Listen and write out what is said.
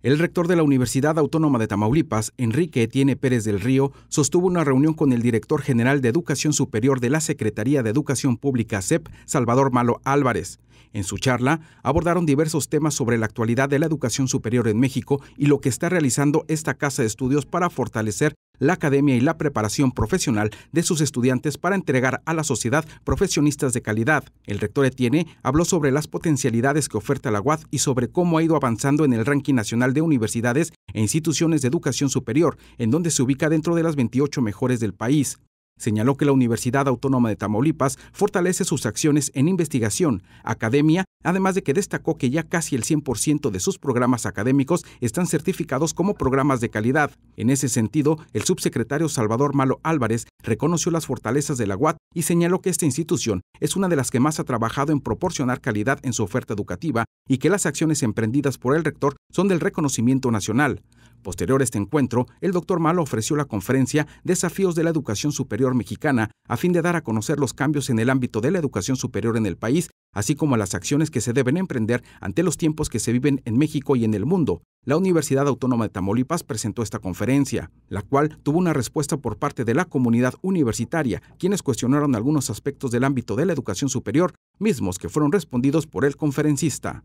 El rector de la Universidad Autónoma de Tamaulipas, Enrique Etienne Pérez del Río, sostuvo una reunión con el director general de Educación Superior de la Secretaría de Educación Pública CEP, Salvador Malo Álvarez. En su charla abordaron diversos temas sobre la actualidad de la educación superior en México y lo que está realizando esta casa de estudios para fortalecer la academia y la preparación profesional de sus estudiantes para entregar a la sociedad profesionistas de calidad. El rector Etienne habló sobre las potencialidades que oferta la UAD y sobre cómo ha ido avanzando en el ranking nacional de universidades e instituciones de educación superior, en donde se ubica dentro de las 28 mejores del país. Señaló que la Universidad Autónoma de Tamaulipas fortalece sus acciones en investigación, academia, además de que destacó que ya casi el 100% de sus programas académicos están certificados como programas de calidad. En ese sentido, el subsecretario Salvador Malo Álvarez reconoció las fortalezas de la UAT y señaló que esta institución es una de las que más ha trabajado en proporcionar calidad en su oferta educativa y que las acciones emprendidas por el rector son del reconocimiento nacional. Posterior a este encuentro, el doctor Malo ofreció la conferencia Desafíos de la Educación Superior Mexicana a fin de dar a conocer los cambios en el ámbito de la educación superior en el país, así como las acciones que se deben emprender ante los tiempos que se viven en México y en el mundo. La Universidad Autónoma de Tamaulipas presentó esta conferencia, la cual tuvo una respuesta por parte de la comunidad universitaria, quienes cuestionaron algunos aspectos del ámbito de la educación superior, mismos que fueron respondidos por el conferencista.